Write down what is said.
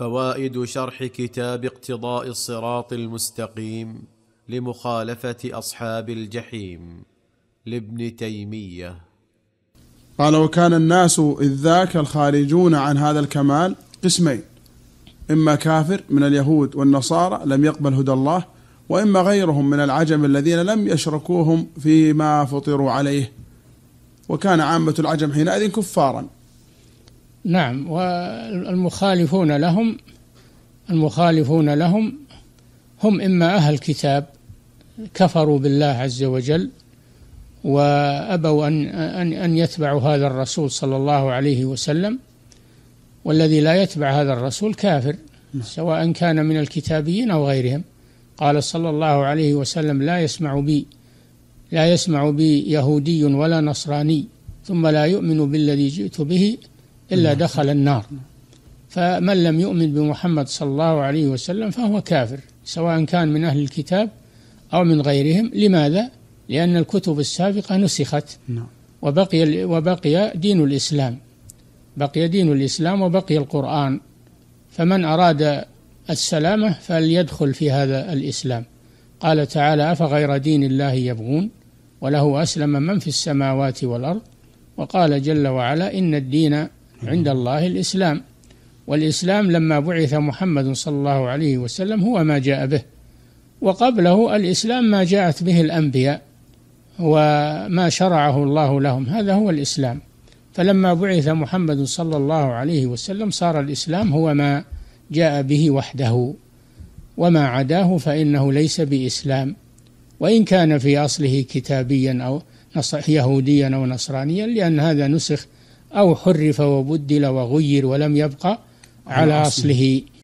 فوائد شرح كتاب اقتضاء الصراط المستقيم لمخالفه اصحاب الجحيم لابن تيميه قال وكان الناس اذ ذاك الخارجون عن هذا الكمال قسمين اما كافر من اليهود والنصارى لم يقبل هدى الله واما غيرهم من العجم الذين لم يشركوهم فيما فطروا عليه وكان عامه العجم حينئذ كفارا نعم والمخالفون لهم المخالفون لهم هم إما أهل كتاب كفروا بالله عز وجل وأبوا أن أن أن يتبعوا هذا الرسول صلى الله عليه وسلم والذي لا يتبع هذا الرسول كافر سواء كان من الكتابيين أو غيرهم قال صلى الله عليه وسلم لا يسمع بي لا يسمع بي يهودي ولا نصراني ثم لا يؤمن بالذي جئت به إلا نعم. دخل النار فمن لم يؤمن بمحمد صلى الله عليه وسلم فهو كافر سواء كان من أهل الكتاب أو من غيرهم لماذا؟ لأن الكتب السابقة نسخت نعم. وبقي وبقي دين الإسلام بقي دين الإسلام وبقي القرآن فمن أراد السلامة فليدخل في هذا الإسلام قال تعالى أفغير دين الله يبغون وله أسلم من في السماوات والأرض وقال جل وعلا إن الدين عند الله الإسلام والإسلام لما بعث محمد صلى الله عليه وسلم هو ما جاء به وقبله الإسلام ما جاءت به الأنبياء وما شرعه الله لهم هذا هو الإسلام فلما بعث محمد صلى الله عليه وسلم صار الإسلام هو ما جاء به وحده وما عداه فإنه ليس بإسلام وإن كان في أصله كتابيا أو يهوديا أو نصرانيا لأن هذا نسخ أو حرف وبدل وغير ولم يبقى على أصله